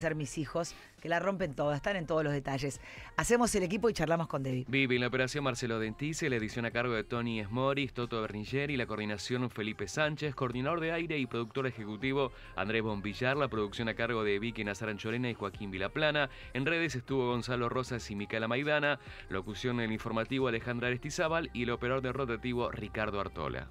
ser mis hijos, que la rompen toda, están en todos los detalles. Hacemos el equipo y charlamos con David. Vive en la operación Marcelo Dentice, la edición a cargo de Tony Esmoris, Toto Bernilleri, y la coordinación Felipe Sánchez, coordinador de aire y productor ejecutivo Andrés Bombillar, la producción a cargo de Vicky Chorena y Joaquín Vilaplana. En redes estuvo Gonzalo Rosas y Micaela Maidana, locución en el informativo Alejandra Aristizábal y el operador de rotativo Ricardo Artola.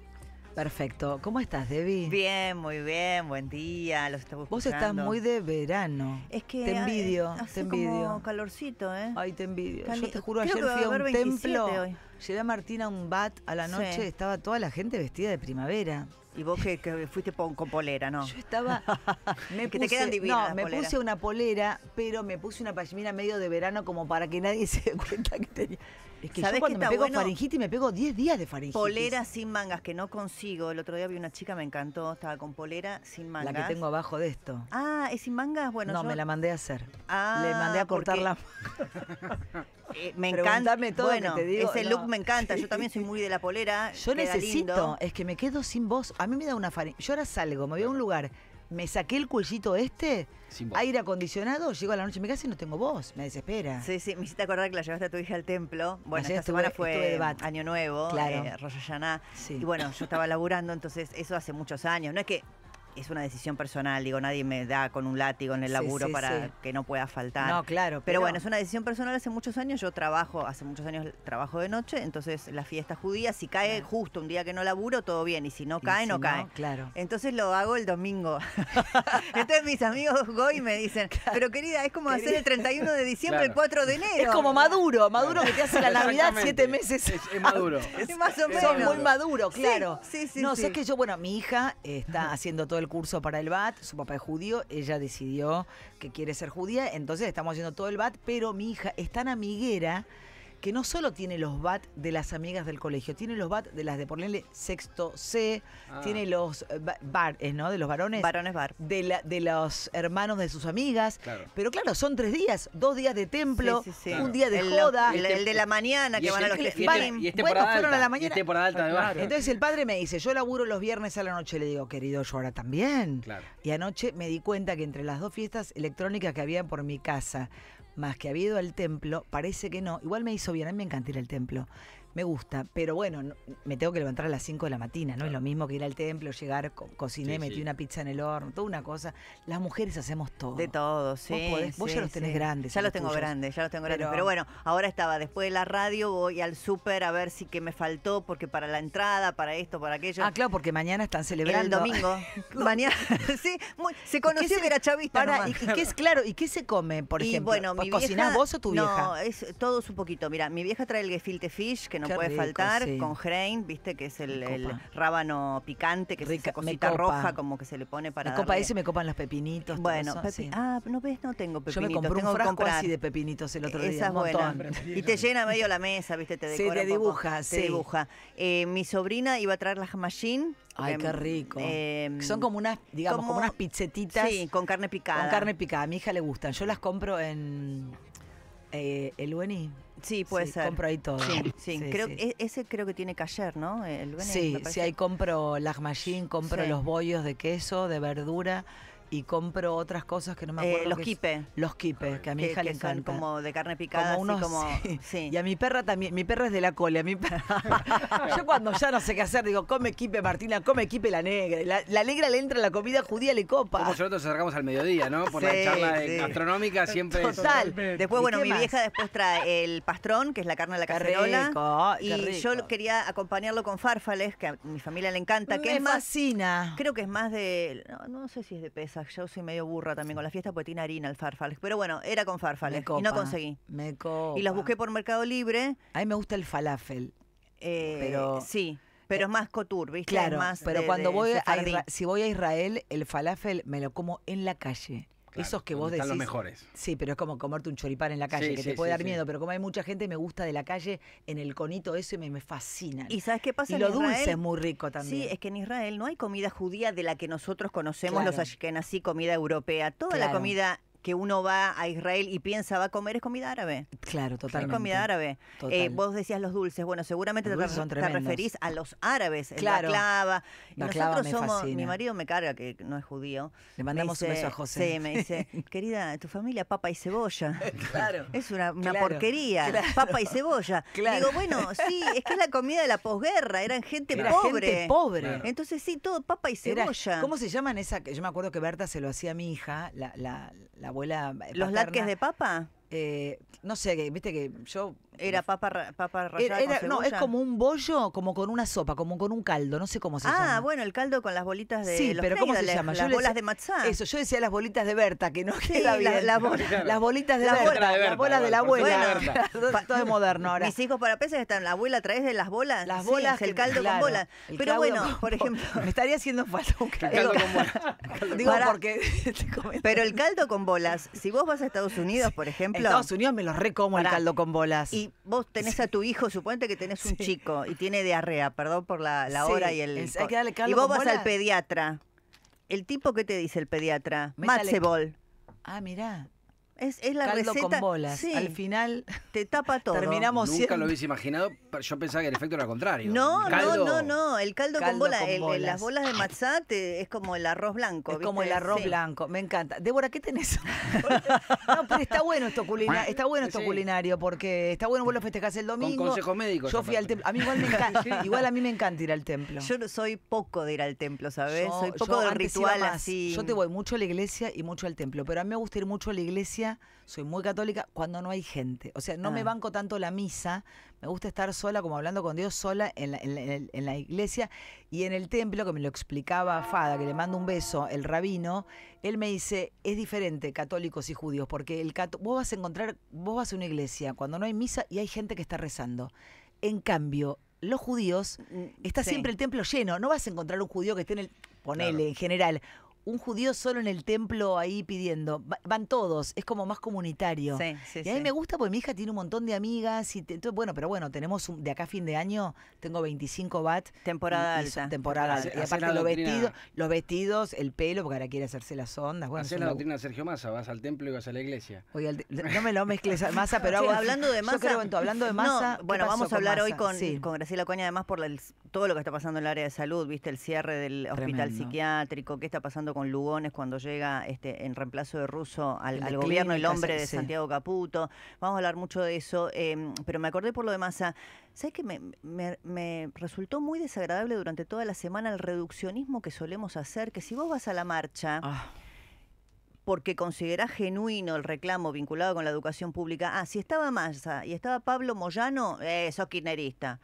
Perfecto. ¿Cómo estás, Debbie? Bien, muy bien. Buen día. Los estamos Vos estás muy de verano. te envidio, hace te envidio. Como calorcito, ¿eh? Ay, te envidio. Yo te juro ayer fui a, un templo. Llevé a Martina un bat a la noche, estaba toda la gente vestida de primavera. Y vos que, fuiste con polera, ¿no? Yo estaba. Me que te quedan divinas. No, me puse una polera, pero me puse una pashmina medio de verano como para que nadie se dé cuenta que tenía. Es que yo cuando me pego faringitis me pego 10 días de faringitis. Polera sin mangas que no consigo. El otro día vi una chica, me encantó, estaba con polera sin mangas. La que tengo abajo de esto. Ah, ¿es sin mangas? Bueno, No, me la mandé a hacer. Le ah, mandé a cortar la Eh, me encanta. bueno, ese look me encanta. Yo también soy muy de la polera. Yo necesito, es que me quedo sin voz. A mí me da una farina. Yo ahora salgo, me voy a un lugar, me saqué el cuellito este, aire acondicionado, llego a la noche me mi casa no tengo voz, me desespera. Sí, sí, me hiciste acordar que la llevaste a tu hija al templo. Bueno, esta semana fue Año Nuevo, claro. Eh, y bueno, yo estaba laburando, entonces eso hace muchos años. No es que es una decisión personal, digo, nadie me da con un látigo en el laburo para que no pueda faltar. No, claro. Pero, bueno, es una decisión personal hace muchos años, yo trabajo, hace muchos años trabajo de noche, entonces la fiesta judía, si cae justo un día que no laburo, todo bien, y si no cae, no, cae. Claro. Entonces lo hago el domingo. entonces mis amigos Goy me dicen, pero querida, es como hacer el 31 de diciembre, el 4 de enero. Es como Maduro, Maduro que te hace la Navidad siete meses. Es, Maduro. Es, más o menos. Son muy Maduro, claro. Sí, sí, no, sé que yo, bueno, mi hija está haciendo todo el curso para el BAT, su papá es judío, ella decidió que quiere ser judía, entonces estamos haciendo todo el BAT, pero mi hija es tan amiguera que no solo tiene los BAT de las amigas del colegio, tiene los BAT de las de ponerle sexto C, ah. tiene los bares, eh, ¿no? De los varones. Varones bar. De, de los hermanos de sus amigas. Pero claro, son tres días, dos días de templo, un día de joda. el, de la mañana, que van a los Y, este, la mañana. Entonces el padre me dice, yo laburo los viernes a la noche. Le digo, querido, yo ahora también. Y anoche me di cuenta que entre las dos fiestas electrónicas que había por mi casa, más que habido al templo, parece que no. Igual me hizo bien, a mí me encanta ir al templo me gusta, pero bueno, me tengo que levantar a las 5 de la mañana, ¿no? Es lo mismo que ir al templo, llegar, cociné, metí una pizza en el horno, toda una cosa. Las mujeres hacemos todo. De todo, sí. Vos, ya los tenés grandes. Ya los, tengo grandes, ya los tengo grandes. Pero bueno, ahora estaba, después de la radio voy al súper a ver si que me faltó, porque para la entrada, para esto, para aquello. Ah, claro, porque mañana están celebrando. El domingo. mañana, sí. se conoció que era chavista. y, y es claro, ¿y qué se come, por ejemplo? Bueno, ¿Cocinás vos o tu vieja? No, es todo un poquito. Mira, mi vieja trae el gefilte fish, que no puede faltar, con grain, viste que es el, rábano picante, que Rica, es esa cosita roja como que se le pone para. Me copa darle... ese, me copan los pepinitos. Bueno, ah, no ves, no tengo pepinitos. Yo me compré un frasco así de pepinitos el otro día. Un montón. Y te llena medio la mesa, viste, te decora. Sí, te dibuja, un sí. Te dibuja. mi sobrina iba a traer las machine Ay, em, qué rico. Em, son como unas, digamos, como, unas pizzetitas. Sí, con carne picada. Con carne picada. A mi hija le gustan. Yo las compro en eh, el UNI. Sí, puede ser. Compro ahí todo. Sí, sí. creo, e-, Ese creo que tiene ayer, ¿no? El sí, sí, ahí compro las machines, compro los bollos de queso, de verdura y compro otras cosas que no me eh, acuerdo. los kipe Los kipe que a mi hija le son como de carne picada, como Y a mi perra también, mi perra es de la cole, a mi Yo cuando ya no sé qué hacer, digo, come quipe Martina, come quipe la negra. La, negra le entra la comida judía, le copa. nosotros acercamos al mediodía, ¿no? Por la charla gastronómica siempre... Total. Después, bueno, mi vieja después trae el pastrón, que es la carne de la carreola y yo quería acompañarlo con farfales, que a mi familia le encanta. que es fascina. creo que es más de... No, no sé si es de pesa yo soy medio burra también con la fiesta porque tiene harina el farfal. Pero bueno, era con farfales y no conseguí. Y los busqué por Mercado Libre. A mí me gusta el falafel. Eh, pero... Sí, pero es más couture, ¿viste? Claro, pero cuando voy si voy a Israel, el falafel me lo como en la calle. Esos que vos decís. Están los mejores. Sí, pero es como comerte un choripán en la calle, que te puede dar miedo, pero como hay mucha gente, me gusta de la calle en el conito eso y me, fascina. ¿Y sabes qué pasa? lo dulce es muy rico también. Sí, es que en Israel no hay comida judía de la que nosotros conocemos claro. los ashkenazí, comida europea. Toda la comida que uno va a Israel y piensa va a comer es comida árabe. Claro, totalmente. Es comida árabe. Eh, vos decías los dulces. Bueno, seguramente te, referís a los árabes. la clava. Nosotros somos. Mi marido me carga que no es judío. Le mandamos un beso a José. Sí, me dice, querida, tu familia papa y cebolla. claro. Es una, porquería. Papa y cebolla. Claro. Digo, bueno, sí, es que es la comida de la posguerra. Eran gente Era pobre. Gente pobre. Entonces sí, todo papa y cebolla. ¿Cómo se llaman esa? Yo me acuerdo que Berta se lo hacía a mi hija, la abuela. Eh, ¿Los paterna, latkes de papa? Eh, no sé, viste que yo era papa, papa No, es como un bollo, como con una sopa, como con un caldo, no sé cómo se ah, llama. Ah, bueno, el caldo con las bolitas de Sí, pero ¿cómo se llama? Las, bolas de matzá. Eso, yo decía las bolitas de Berta, que no sí, La, las bolitas de la abuela. las bolas de la abuela. todo es moderno ahora. Mis hijos para peces están, la abuela a través de las bolas. Las bolas, el caldo con bolas. Pero bueno, por ejemplo, me estaría haciendo falta un caldo, con bolas. Digo porque pero el caldo con bolas, si vos vas a Estados Unidos, por ejemplo, Estados Unidos me los recomo el caldo con bolas vos tenés a tu hijo, suponete que tenés un chico y tiene diarrea, perdón por la, hora y el... y vos vas al pediatra. ¿El tipo qué te dice el pediatra? Ah, mirá. Es, es la Caldo con bolas. Al final te tapa todo. Terminamos Nunca lo hubiese imaginado, yo pensaba que el efecto era contrario. No, no, no, no. El caldo, con, bolas, las bolas de matzá es como el arroz blanco. Es como el arroz blanco, me encanta. Débora, ¿qué tenés? no, pero está bueno esto culinario, está bueno esto culinario, porque está bueno, vos lo festejás el domingo. Con consejos médicos. Yo fui al templo. A mí igual me encanta, igual a mí me encanta ir al templo. Yo no soy poco de ir al templo, ¿sabes? soy poco de ritual así. Yo te voy mucho a la iglesia y mucho al templo, pero a mí me gusta ir mucho a la iglesia soy muy católica, cuando no hay gente. O sea, no me ah. banco tanto la misa, me gusta estar sola, como hablando con Dios sola en la, iglesia y en el templo, que me lo explicaba Fada, que le mando un beso, el rabino, él me dice, es diferente católicos y judíos, porque el vos vas a encontrar, vos vas a una iglesia cuando no hay misa y hay gente que está rezando. En cambio, los judíos, mm, está siempre el templo lleno, no vas a encontrar un judío que esté en el, ponele en general, un judío solo en el templo ahí pidiendo. van todos, es como más comunitario. Sí, sí, y a mí me gusta porque mi hija tiene un montón de amigas. Y bueno, pero bueno, tenemos de acá a fin de año, tengo 25 bat. Temporada alta. temporada Y aparte los vestidos, los vestidos, el pelo, porque ahora quiere hacerse las ondas. Bueno, la doctrina Sergio Massa, vas al templo y vas a la iglesia. no me lo mezcles Massa, pero hablando de Massa. hablando de Massa. bueno, vamos a hablar hoy con, Graciela Coña, además, por todo lo que está pasando en el área de salud, viste, el cierre del hospital psiquiátrico, qué está pasando con con Lugones cuando llega este, en reemplazo de Russo al, gobierno, el hombre de Santiago Caputo. Vamos a hablar mucho de eso, em, pero me acordé por lo de Massa. ¿Sabes qué? me, resultó muy desagradable durante toda la semana el reduccionismo que solemos hacer? Que si vos vas a la marcha. Ah. porque considerás genuino el reclamo vinculado con la educación pública. Ah, si estaba Massa y estaba Pablo Moyano, eh, sos kirchnerista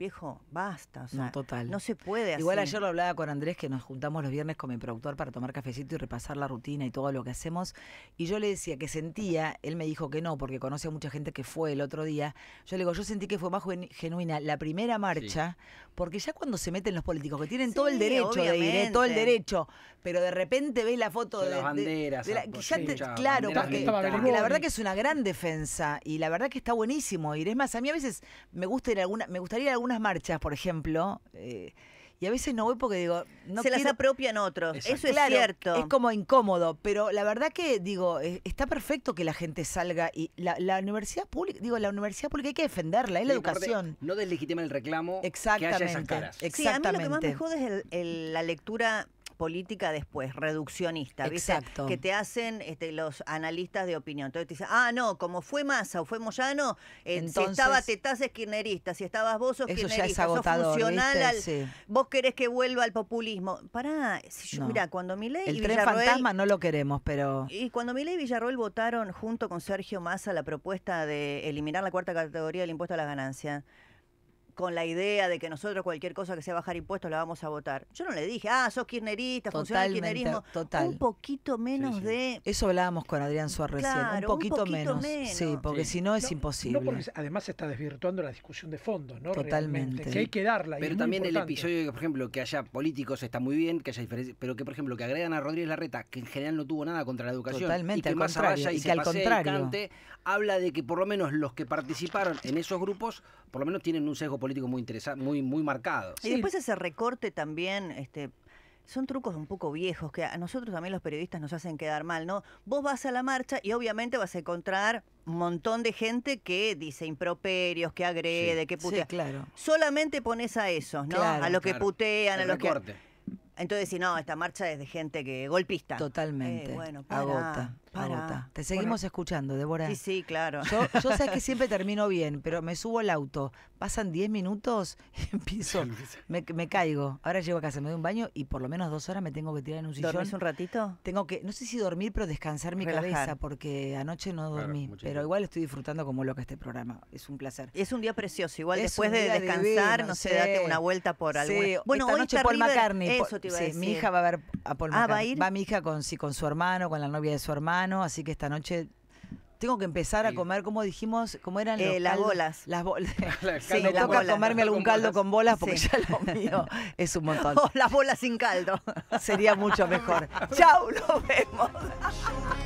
viejo, basta. no, total. No se puede hacer. Igual ayer lo hablaba con Andrés, que nos juntamos los viernes con mi productor para tomar cafecito y repasar la rutina y todo lo que hacemos. Y yo le decía que sentía, él me dijo que no, porque conoce a mucha gente que fue el otro día. Yo le digo, yo sentí que fue más genuina la primera marcha, porque ya cuando se meten los políticos, que tienen todo el derecho de ir, ¿eh? todo el derecho, pero de repente ves la foto de, las banderas. claro, porque, la verdad que es una gran defensa y la verdad que está buenísimo ir. Es más, a mí a veces me, gusta ir alguna, me gustaría ir a algunas marchas, por ejemplo. Eh, y a veces no voy porque digo, no Se las apropian otros. Eso es cierto. Es como incómodo, pero la verdad que digo, está perfecto que la gente salga y la, universidad pública, digo, la universidad pública hay que defenderla, es la educación. No deslegitima el reclamo. Exactamente. Que esas caras. Exactamente. a mí lo que más me jode es la lectura política después, reduccionista, ¿viste? que te hacen este, los analistas de opinión. Entonces te dicen, ah, no, como fue Massa o fue Moyano, eh, Entonces, si estaba Tetaz es si estabas vos sos eso funcional vos querés que vuelva al populismo. Pará, si yo, mira, cuando Milei y tren fantasma no lo queremos, pero... Y cuando miley y Villarroel votaron junto con Sergio Massa la propuesta de eliminar la cuarta categoría del impuesto a las ganancias, con la idea de que nosotros cualquier cosa que sea bajar impuestos la vamos a votar. Yo no le dije, ah, sos kirnerista funciona el kirnerismo Total. Un poquito menos de... Eso hablábamos con Adrián Suárez recién, un, poquito menos. Sí, porque si no es imposible. además se está desvirtuando la discusión de fondos, ¿no? Totalmente. que hay que darla. Pero también el episodio de que, por ejemplo, que haya políticos está muy bien, que haya diferencias, pero que, por ejemplo, que agregan a Rodríguez Larreta, que en general no tuvo nada contra la educación. Totalmente, y que más y, que al contrario. habla de que por lo menos los que participaron en esos grupos, por lo menos tienen un sesgo político político muy interesante, muy, muy marcado. Y después ese recorte también, este, son trucos un poco viejos que a nosotros también los periodistas nos hacen quedar mal, ¿no? Vos vas a la marcha y obviamente vas a encontrar un montón de gente que dice improperios, que agrede, que putea. claro. Solamente pones a esos, ¿no? a los que putean, a los recorte. que. Entonces, si no, esta marcha es de gente que golpista. Totalmente. Eh, agota. Te seguimos escuchando, Débora. Sí, sí, claro. Yo, sé que siempre termino bien, pero me subo al auto. Pasan 10 minutos y empiezo. me, caigo. Ahora llego a casa, me doy un baño y por lo menos dos horas me tengo que tirar en un sillón. ¿Dormís un ratito? Tengo que, no sé si dormir, pero descansar mi cabeza, porque anoche no dormí. pero igual estoy disfrutando como loca este programa. Es un placer. Es un día precioso. Igual después de descansar, no sé, date una vuelta por algo Bueno, Esta noche Paul McCartney. Eso te iba a decir. Mi hija va a ver a Paul ah, McCartney. ¿va, va mi hija con, sí, con su hermano, con la novia de su hermano así que esta noche tengo que empezar a comer, como dijimos, ¿cómo eran eh, las bolas? Las bolas. sí, me toca comerme algún caldo con bolas porque ya lo mío es un montón. las bolas sin caldo. Sería mucho mejor. ¡Chao! nos vemos.